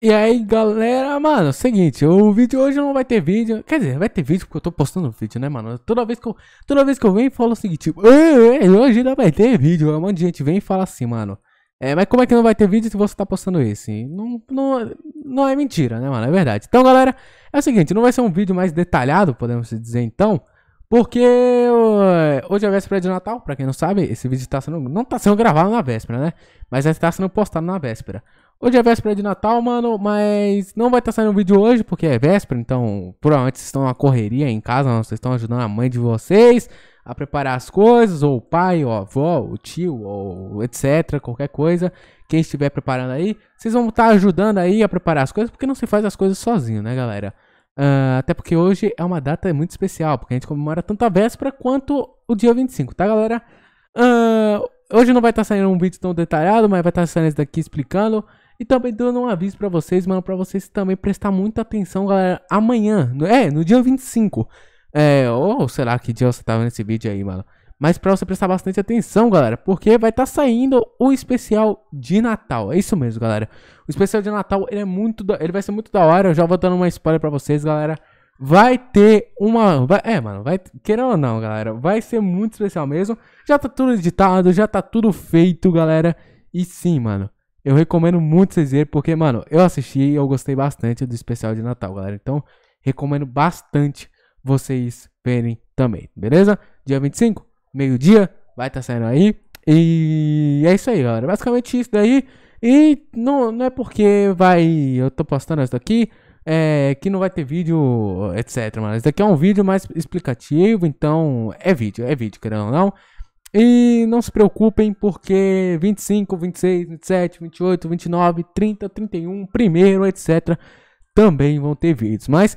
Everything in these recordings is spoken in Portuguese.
E aí, galera, mano, seguinte, o vídeo hoje não vai ter vídeo. Quer dizer, vai ter vídeo porque eu tô postando vídeo, né, mano? Toda vez que eu, toda vez que eu venho e falo o seguinte, tipo, hoje não vai ter vídeo. Um monte de gente vem e fala assim, mano. É, mas como é que não vai ter vídeo se você tá postando esse? Não, não, não é mentira, né, mano? É verdade. Então, galera, é o seguinte, não vai ser um vídeo mais detalhado, podemos dizer então, porque hoje é véspera de Natal, pra quem não sabe, esse vídeo tá sendo, não tá sendo gravado na véspera, né? Mas já está sendo postado na véspera. Hoje é véspera de Natal, mano, mas não vai estar tá saindo vídeo hoje, porque é véspera, então provavelmente vocês estão na correria em casa, vocês estão ajudando a mãe de vocês a preparar as coisas, ou o pai, ou a avó, o tio, ou etc, qualquer coisa, quem estiver preparando aí, vocês vão estar tá ajudando aí a preparar as coisas, porque não se faz as coisas sozinho, né, galera? Uh, até porque hoje é uma data muito especial, porque a gente comemora tanto a véspera quanto o dia 25, tá, galera? Uh, hoje não vai estar tá saindo um vídeo tão detalhado, mas vai estar tá saindo esse daqui explicando. E também dando um aviso para vocês, mano, para vocês também prestar muita atenção, galera, amanhã, é, no dia 25. É, ou será que dia você tá vendo esse vídeo aí, mano mas para você prestar bastante atenção, galera, porque vai estar tá saindo o especial de Natal. É isso mesmo, galera. O especial de Natal, ele é muito da... ele vai ser muito da hora. Eu já vou dando uma spoiler para vocês, galera. Vai ter uma. Vai... é, mano, vai. Querendo ou não, galera, vai ser muito especial mesmo. Já tá tudo editado, já tá tudo feito, galera. E sim, mano, eu recomendo muito vocês verem, porque, mano, eu assisti e eu gostei bastante do especial de Natal, galera. Então, recomendo bastante vocês verem também, beleza? Dia 25? meio-dia, vai estar tá saindo aí. E é isso aí, galera. Basicamente isso daí. E não, não é porque vai. Eu tô postando isso daqui. É, que não vai ter vídeo, etc. Mas isso daqui é um vídeo mais explicativo, então é vídeo, é vídeo, querendo ou não. E não se preocupem, porque 25, 26, 27, 28, 29, 30, 31, primeiro, etc. Também vão ter vídeos. Mas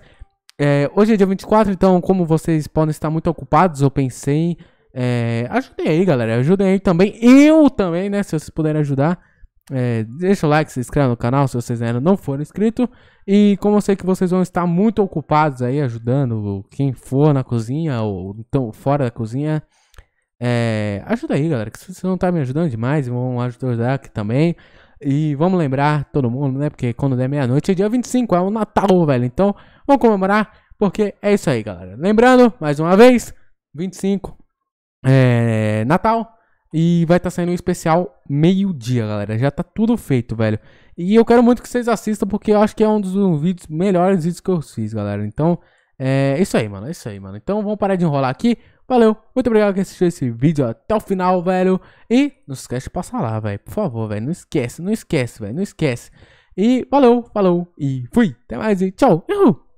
é, hoje é dia 24, então, como vocês podem estar muito ocupados, eu pensei é, ajudem aí, galera. Ajudem aí também. Eu também, né? Se vocês puderem ajudar. É, deixa o like, se inscreva no canal se vocês ainda não forem inscritos. E como eu sei que vocês vão estar muito ocupados aí ajudando quem for na cozinha ou então fora da cozinha, é, ajuda aí, galera. Que se vocês não tá me ajudando demais, vão ajudar aqui também. E vamos lembrar todo mundo, né? Porque quando der meia-noite é dia 25, é o Natal, velho. Então vamos comemorar, porque é isso aí, galera. Lembrando, mais uma vez, 25 é, Natal. E vai estar tá saindo um especial meio-dia, galera. Já tá tudo feito, velho. E eu quero muito que vocês assistam, porque eu acho que é um dos vídeos, melhores vídeos que eu fiz, galera. Então, é isso aí, mano. É isso aí, mano. Então, vamos parar de enrolar aqui. Valeu, muito obrigado que assistiu esse vídeo até o final, velho. E não esquece de passar lá, velho. Por favor, velho. Não esquece, não esquece, velho. Não esquece. E valeu, falou e fui. Até mais e tchau. Uhul.